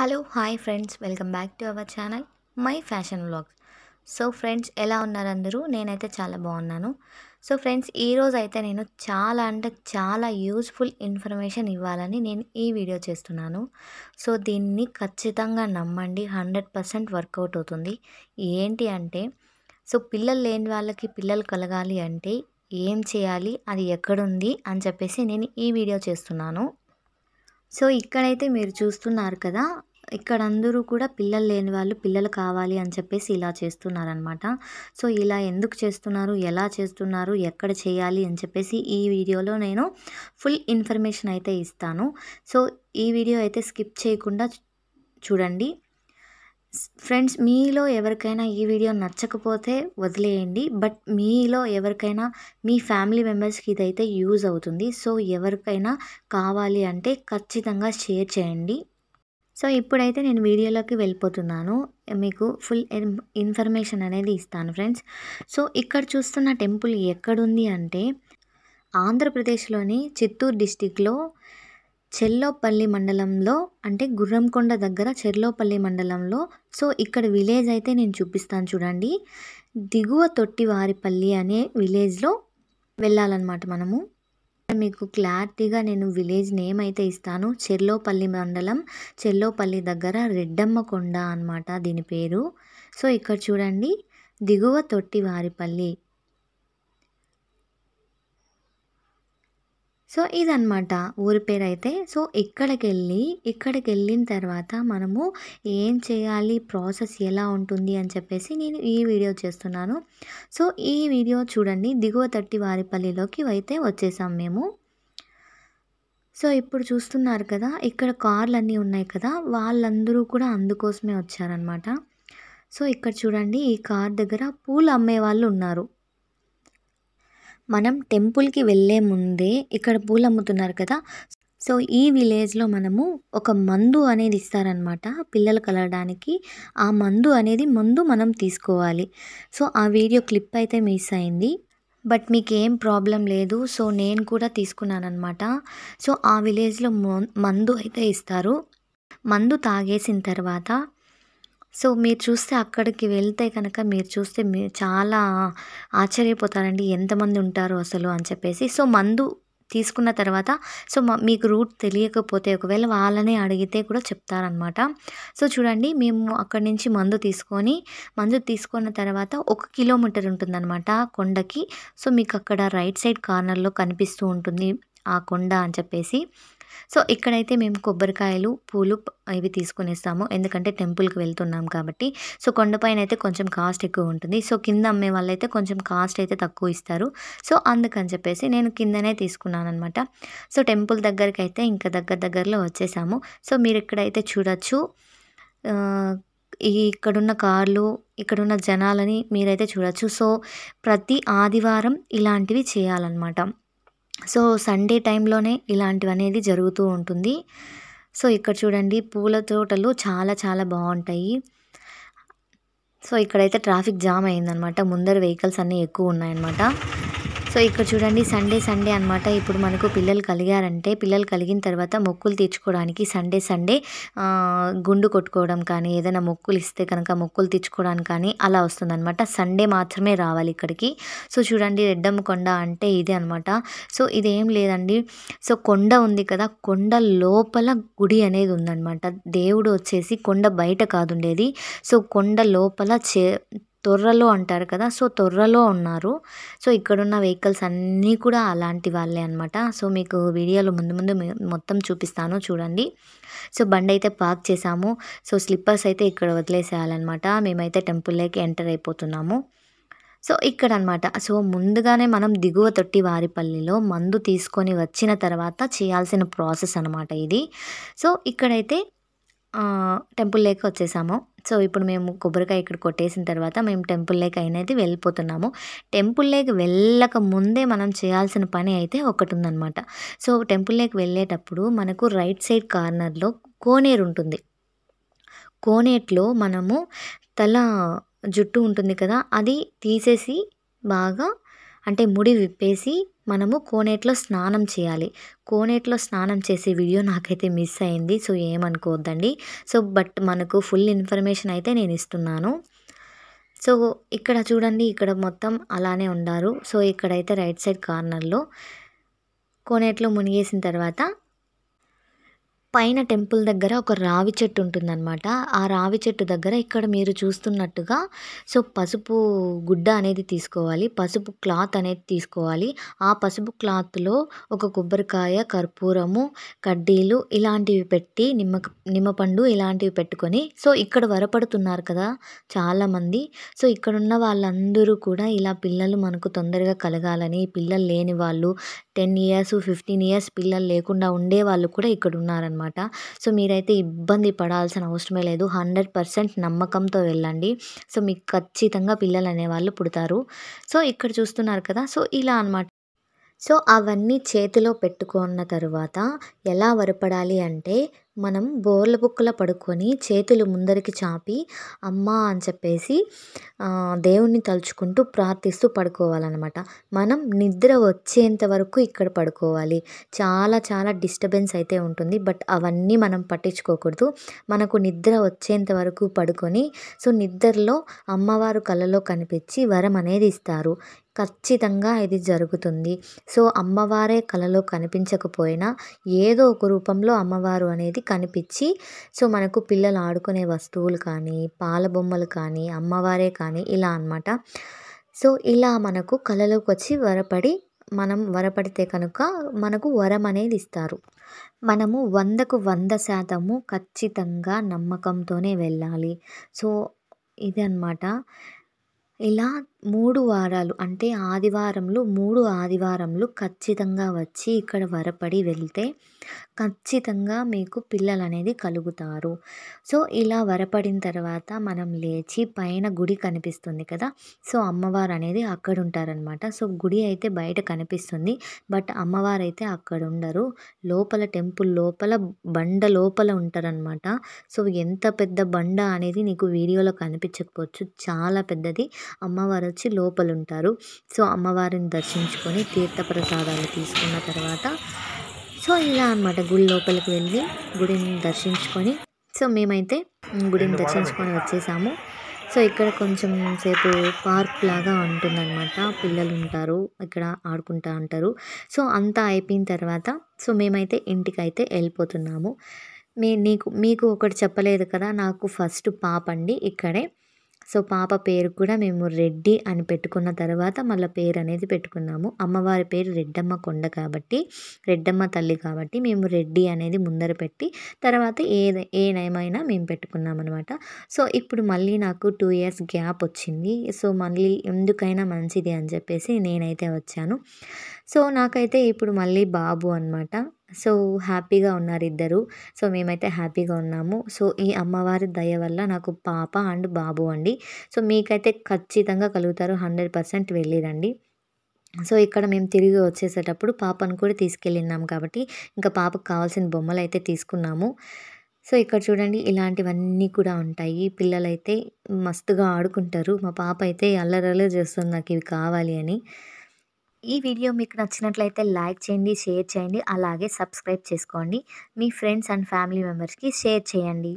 hello hi friends welcome back to our channel my fashion vlogs so friends ఎలా ఉన్నారు అందరూ నేనైతే చాలా బాగున్నాను సో ఫ్రెండ్స్ ఈరోజు అయితే నేను చాలా అంటే చాలా యూజ్ఫుల్ ఇన్ఫర్మేషన్ ఇవ్వాలని నేను ఈ వీడియో చేస్తున్నాను సో దీన్ని ఖచ్చితంగా నమ్మండి హండ్రెడ్ పర్సెంట్ వర్కౌట్ అవుతుంది ఏంటి అంటే సో పిల్లలు లేని వాళ్ళకి పిల్లలు కలగాలి అంటే ఏం చేయాలి అది ఎక్కడుంది అని చెప్పేసి నేను ఈ వీడియో చేస్తున్నాను సో ఇక్కడైతే మీరు చూస్తున్నారు కదా ఇక్కడ అందరూ కూడా పిల్లలు లేని వాళ్ళు పిల్లలు కావాలి అని చెప్పేసి ఇలా చేస్తున్నారనమాట సో ఇలా ఎందుకు చేస్తున్నారు ఎలా చేస్తున్నారు ఎక్కడ చేయాలి అని చెప్పేసి ఈ వీడియోలో నేను ఫుల్ ఇన్ఫర్మేషన్ అయితే ఇస్తాను సో ఈ వీడియో అయితే స్కిప్ చేయకుండా చూడండి ఫ్రెండ్స్ మీలో ఎవరికైనా ఈ వీడియో నచ్చకపోతే వదిలేయండి బట్ మీలో ఎవరికైనా మీ ఫ్యామిలీ మెంబర్స్కి ఇదైతే యూజ్ అవుతుంది సో ఎవరికైనా కావాలి అంటే ఖచ్చితంగా షేర్ చేయండి సో ఇప్పుడైతే నేను వీడియోలోకి వెళ్ళిపోతున్నాను మీకు ఫుల్ ఇన్ఫర్మేషన్ అనేది ఇస్తాను ఫ్రెండ్స్ సో ఇక్కడ చూస్తున్న టెంపుల్ ఎక్కడుంది అంటే ఆంధ్రప్రదేశ్లోని చిత్తూరు డిస్టిక్లో చెల్లోపల్లి మండలంలో అంటే గుర్రంకొండ దగ్గర చెర్లోపల్లి మండలంలో సో ఇక్కడ విలేజ్ అయితే నేను చూపిస్తాను చూడండి దిగువ తొట్టివారిపల్లి అనే విలేజ్లో వెళ్ళాలన్నమాట మనము మీకు క్లారిటీగా నేను విలేజ్ నేమ్ అయితే ఇస్తాను చెర్లోపల్లి మండలం చెర్లోపల్లి దగ్గర రెడ్డమ్మ కొండ అనమాట దీని పేరు సో ఇక్కడ చూడండి దిగువ తొట్టివారిపల్లి సో ఇదనమాట ఊరి పేరు అయితే సో ఇక్కడికి వెళ్ళి ఇక్కడికి వెళ్ళిన తర్వాత మనము ఏం చేయాలి ప్రాసెస్ ఎలా ఉంటుంది అని చెప్పేసి నేను ఈ వీడియో చేస్తున్నాను సో ఈ వీడియో చూడండి దిగువ తట్టి వారిపల్లిలోకి అయితే వచ్చేసాం మేము సో ఇప్పుడు చూస్తున్నారు కదా ఇక్కడ కార్లు అన్నీ ఉన్నాయి కదా వాళ్ళందరూ కూడా అందుకోసమే వచ్చారనమాట సో ఇక్కడ చూడండి ఈ కార్ దగ్గర పూలు అమ్మే వాళ్ళు ఉన్నారు మనం టెంపుల్కి వెళ్ళే ముందే ఇక్కడ పూలు అమ్ముతున్నారు కదా సో ఈ విలేజ్లో మనము ఒక మందు అనేది ఇస్తారనమాట పిల్లలు కలగడానికి ఆ మందు అనేది ముందు మనం తీసుకోవాలి సో ఆ వీడియో క్లిప్ అయితే మిస్ అయింది బట్ మీకు ఏం ప్రాబ్లం లేదు సో నేను కూడా తీసుకున్నాను అనమాట సో ఆ విలేజ్లో మందు అయితే ఇస్తారు మందు తాగేసిన తర్వాత సో మీరు చూస్తే అక్కడికి వెళ్తే కనుక మీరు చూస్తే మీరు చాలా ఆశ్చర్యపోతారండి ఎంతమంది ఉంటారు అసలు అని చెప్పేసి సో మందు తీసుకున్న తర్వాత సో మీకు రూట్ తెలియకపోతే ఒకవేళ వాళ్ళనే అడిగితే కూడా చెప్తారనమాట సో చూడండి మేము అక్కడి నుంచి మందు తీసుకొని మందు తీసుకున్న తర్వాత ఒక కిలోమీటర్ ఉంటుందన్నమాట కొండకి సో మీకు అక్కడ రైట్ సైడ్ కార్నర్లో కనిపిస్తూ ఉంటుంది ఆ కొండ అని చెప్పేసి సో ఇక్కడైతే మేము కొబ్బరికాయలు పూలు ఇవి తీసుకునేస్తాము ఎందుకంటే టెంపుల్కి వెళ్తున్నాం కాబట్టి సో కొండపైన అయితే కొంచెం కాస్ట్ ఎక్కువ ఉంటుంది సో కింద అమ్మే వాళ్ళైతే కొంచెం కాస్ట్ అయితే తక్కువ ఇస్తారు సో అందుకని చెప్పేసి నేను కిందనే తీసుకున్నాను అనమాట సో టెంపుల్ దగ్గరికి అయితే ఇంకా దగ్గర దగ్గరలో వచ్చేసాము సో మీరు ఇక్కడైతే చూడొచ్చు ఈ ఇక్కడున్న కార్లు ఇక్కడున్న జనాలని మీరైతే చూడొచ్చు సో ప్రతి ఆదివారం ఇలాంటివి చేయాలన్నమాట సో సండే టైంలోనే ఇలాంటివి అనేది జరుగుతూ ఉంటుంది సో ఇక్కడ చూడండి పూల తోటలు చాలా చాలా బాగుంటాయి సో ఇక్కడైతే ట్రాఫిక్ జామ్ అయిందనమాట ముందర వెహికల్స్ అన్నీ ఎక్కువ ఉన్నాయన్నమాట సో ఇక్కడ చూడండి సండే సండే అనమాట ఇప్పుడు మనకు పిల్లలు కలిగారంటే పిల్లలు కలిగిన తర్వాత మొక్కులు తీర్చుకోవడానికి సండే సండే గుండు కొట్టుకోవడం కానీ ఏదైనా మొక్కులు ఇస్తే కనుక మొక్కులు తెచ్చుకోవడానికి కానీ అలా వస్తుందన్నమాట సండే మాత్రమే రావాలి ఇక్కడికి సో చూడండి రెడ్డమ్మ కొండ అంటే ఇదే అనమాట సో ఇదేం లేదండి సో కొండ ఉంది కదా కొండ లోపల గుడి అనేది ఉందన్నమాట దేవుడు వచ్చేసి కొండ బయట కాదుండేది సో కొండ లోపల చే తొర్రలో అంటారు కదా సో తొర్రలో ఉన్నారు సో ఇక్కడున్న వెహికల్స్ అన్నీ కూడా అలాంటి వాళ్ళే అనమాట సో మీకు వీడియోలో ముందు ముందు మొత్తం చూపిస్తాను చూడండి సో బండి అయితే పార్క్ చేసాము సో స్లిప్పర్స్ అయితే ఇక్కడ వదిలేసేయాలన్నమాట మేమైతే టెంపుల్లోకి ఎంటర్ అయిపోతున్నాము సో ఇక్కడ అనమాట సో ముందుగానే మనం దిగువ తొట్టి వారిపల్లిలో మందు తీసుకొని వచ్చిన తర్వాత చేయాల్సిన ప్రాసెస్ అనమాట ఇది సో ఇక్కడైతే టెంపుల్ లేక్ వచ్చేసాము సో ఇప్పుడు మేము కొబ్బరికాయ ఇక్కడ కొట్టేసిన తర్వాత మేము టెంపుల్ లేక్ అయినది వెళ్ళిపోతున్నాము టెంపుల్ లేక్ వెళ్ళక ముందే మనం చేయాల్సిన పని అయితే ఒకటి ఉందన్నమాట సో టెంపుల్ లేక్ వెళ్ళేటప్పుడు మనకు రైట్ సైడ్ కార్నర్లో కోనేరు ఉంటుంది కోనేట్లో మనము తల జుట్టు ఉంటుంది కదా అది తీసేసి బాగా అంటే ముడి విప్పేసి మనము కోనేటిలో స్నానం చేయాలి కోనేటిలో స్నానం చేసే వీడియో నాకైతే మిస్ అయింది సో ఏమనుకోవద్దండి సో బట్ మనకు ఫుల్ ఇన్ఫర్మేషన్ అయితే నేను ఇస్తున్నాను సో ఇక్కడ చూడండి ఇక్కడ మొత్తం అలానే ఉండారు సో ఇక్కడైతే రైట్ సైడ్ కార్నర్లో కోనేట్లో మునిగేసిన తర్వాత పైన టెంపుల్ దగ్గర ఒక రావి చెట్టు ఉంటుందన్నమాట ఆ రావి చెట్టు దగ్గర ఇక్కడ మీరు చూస్తున్నట్టుగా సో పసుపు గుడ్డ అనేది తీసుకోవాలి పసుపు క్లాత్ అనేది తీసుకోవాలి ఆ పసుపు క్లాత్లో ఒక కొబ్బరికాయ కర్పూరము కడ్డీలు ఇలాంటివి పెట్టి నిమ్మ నిమ్మపండు ఇలాంటివి పెట్టుకొని సో ఇక్కడ వరపడుతున్నారు కదా చాలామంది సో ఇక్కడున్న వాళ్ళందరూ కూడా ఇలా పిల్లలు మనకు తొందరగా కలగాలని పిల్లలు లేని వాళ్ళు టెన్ ఇయర్స్ ఫిఫ్టీన్ ఇయర్స్ పిల్లలు లేకుండా ఉండే వాళ్ళు కూడా ఇక్కడ ఉన్నారన్నమాట అనమాట సో మీరైతే ఇబ్బంది పడాల్సిన అవసరమే లేదు హండ్రెడ్ పర్సెంట్ నమ్మకంతో వెళ్ళండి సో మీకు ఖచ్చితంగా పిల్లలు అనేవాళ్ళు పుడతారు సో ఇక్కడ చూస్తున్నారు కదా సో ఇలా అనమాట సో అవన్నీ చేతిలో పెట్టుకున్న తరువాత ఎలా వరపడాలి అంటే మనం బోర్ల బుక్కుల పడుకొని చేతులు ముందరికి చాపి అమ్మా అని చెప్పేసి దేవుణ్ణి తలుచుకుంటూ ప్రార్థిస్తూ పడుకోవాలన్నమాట మనం నిద్ర వచ్చేంత వరకు ఇక్కడ పడుకోవాలి చాలా చాలా డిస్టర్బెన్స్ అయితే ఉంటుంది బట్ అవన్నీ మనం పట్టించుకోకూడదు మనకు నిద్ర వచ్చేంత వరకు పడుకొని సో నిద్రలో అమ్మవారు కళ్ళలో కనిపించి వరం అనేది ఇస్తారు ఖచ్చితంగా ఇది జరుగుతుంది సో అమ్మవారే కలలో కనిపించకపోయినా ఏదో ఒక రూపంలో అమ్మవారు అనేది కనిపించి సో మనకు పిల్లలు ఆడుకునే వస్తువులు కానీ పాల బొమ్మలు కానీ అమ్మవారే కానీ ఇలా అనమాట సో ఇలా మనకు కళలోకి వచ్చి వరపడి మనం వరపడితే కనుక మనకు వరం అనేది ఇస్తారు మనము వందకు వంద శాతము ఖచ్చితంగా నమ్మకంతోనే వెళ్ళాలి సో ఇదన్నమాట ఇలా మూడు వారాలు అంటే ఆదివారంలో మూడు ఆదివారంలో ఖచ్చితంగా వచ్చి ఇక్కడ వరపడి వెళ్తే ఖచ్చితంగా మీకు పిల్లలు అనేది కలుగుతారు సో ఇలా వరపడిన తర్వాత మనం లేచి పైన గుడి కనిపిస్తుంది కదా సో అమ్మవారు అనేది అక్కడ ఉంటారనమాట సో గుడి అయితే బయట కనిపిస్తుంది బట్ అమ్మవారు అయితే అక్కడ ఉండరు లోపల టెంపుల్ లోపల బండ లోపల ఉంటారనమాట సో ఎంత పెద్ద బండ అనేది నీకు వీడియోలో కనిపించకపోవచ్చు చాలా పెద్దది అమ్మవారు వచ్చి లోపలుంటారు సో అమ్మవారిని దర్శించుకొని తీర్థ ప్రసాదాలు తీసుకున్న తర్వాత సో ఇలా అనమాట గుడి లోపలికి వెళ్ళి గుడిని దర్శించుకొని సో మేమైతే గుడిని దర్శించుకొని వచ్చేసాము సో ఇక్కడ కొంచెం సేపు పార్క్ లాగా ఉంటుందన్నమాట పిల్లలు ఉంటారు ఇక్కడ ఆడుకుంటా ఉంటారు సో అంతా అయిపోయిన తర్వాత సో మేమైతే ఇంటికి అయితే వెళ్ళిపోతున్నాము మీ నీకు మీకు ఒకటి చెప్పలేదు కదా నాకు ఫస్ట్ పాప అండి ఇక్కడే సో పాప పేరు కూడా మేము రెడ్డి అని పెట్టుకున్న తర్వాత మళ్ళీ పేరు అనేది పెట్టుకున్నాము అమ్మవారి పేరు రెడ్డమ్మ కొండ కాబట్టి రెడ్డమ్మ తల్లి కాబట్టి మేము రెడ్డి అనేది ముందర పెట్టి తర్వాత ఏ ఏ నేమైనా మేము పెట్టుకున్నాం అనమాట సో ఇప్పుడు మళ్ళీ నాకు టూ ఇయర్స్ గ్యాప్ వచ్చింది సో మళ్ళీ ఎందుకైనా మంచిది అని చెప్పేసి నేనైతే వచ్చాను సో నాకైతే ఇప్పుడు మళ్ళీ బాబు అనమాట సో హ్యాపీగా ఉన్నారు ఇద్దరు సో మేమైతే హ్యాపీగా ఉన్నాము సో ఈ అమ్మవారి దయ వల్ల నాకు పాప అండ్ బాబు అండి సో మీకైతే ఖచ్చితంగా కలుగుతారు హండ్రెడ్ పర్సెంట్ వెళ్ళిరండి సో ఇక్కడ మేము తిరిగి వచ్చేసేటప్పుడు పాపను కూడా తీసుకెళ్ళినాం కాబట్టి ఇంకా పాపకు కావాల్సిన బొమ్మలు అయితే తీసుకున్నాము సో ఇక్కడ చూడండి ఇలాంటివన్నీ కూడా ఉంటాయి పిల్లలైతే మస్తుగా ఆడుకుంటారు మా పాప అయితే అల్లరలు చేస్తుంది నాకు ఇవి కావాలి అని ఈ వీడియో మీకు నచ్చినట్లయితే లైక్ చేయండి షేర్ చేయండి అలాగే సబ్స్క్రైబ్ చేసుకోండి మీ ఫ్రెండ్స్ అండ్ ఫ్యామిలీ మెంబర్స్కి షేర్ చేయండి